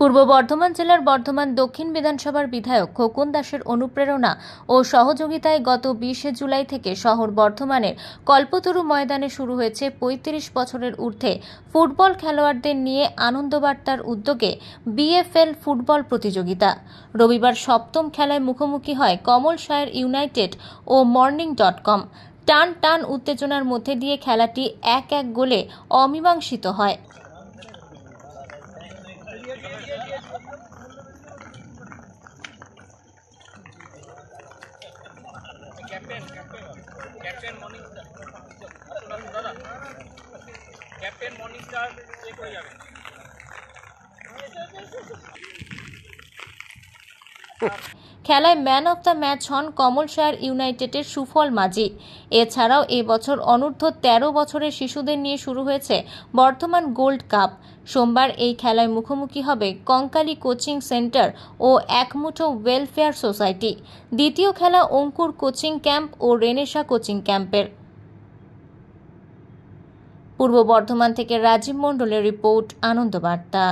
পূর্ব বর্ধমান জেলার বর্ধমান দক্ষিণ বিধানসভার বিধায়ক খোকন দাসের অনুপ্রেরণা ও সহযোগিতায় গত বিশে জুলাই থেকে শহর বর্ধমানের কল্পতরু ময়দানে শুরু হয়েছে ৩৫ বছরের ঊর্ধ্বে ফুটবল খেলোয়াড়দের নিয়ে আনন্দবার্তার উদ্যোগে বিএফএল ফুটবল প্রতিযোগিতা রবিবার সপ্তম খেলায় মুখোমুখি হয় কমল শায়ের ইউনাইটেড ও মর্নিং ডট কম টান টান উত্তেজনার মধ্যে দিয়ে খেলাটি এক এক গোলে অমীমাংসিত হয় ক্যাপ্টেন ক্যাপ্টেন ক্যাপ্টেন মর্নিং দাদা ক্যাপ্টেন মর্নিং স্টার চেক হয়ে যাবে Thank you. খেলায় ম্যান অফ দ্য ম্যাচ হন কমলশায়ার ইউনাইটেডের সুফল মাঝি এছাড়াও এবছর অনূর্ধ্ব তেরো বছরের শিশুদের নিয়ে শুরু হয়েছে বর্ধমান গোল্ড কাপ সোমবার এই খেলায় মুখোমুখি হবে কঙ্কালি কোচিং সেন্টার ও একমুঠো ওয়েলফেয়ার সোসাইটি দ্বিতীয় খেলা অঙ্কুর কোচিং ক্যাম্প ও রেনেশা কোচিং ক্যাম্পের পূর্ব বর্ধমান থেকে রাজীব মণ্ডলের রিপোর্ট আনন্দবার্তা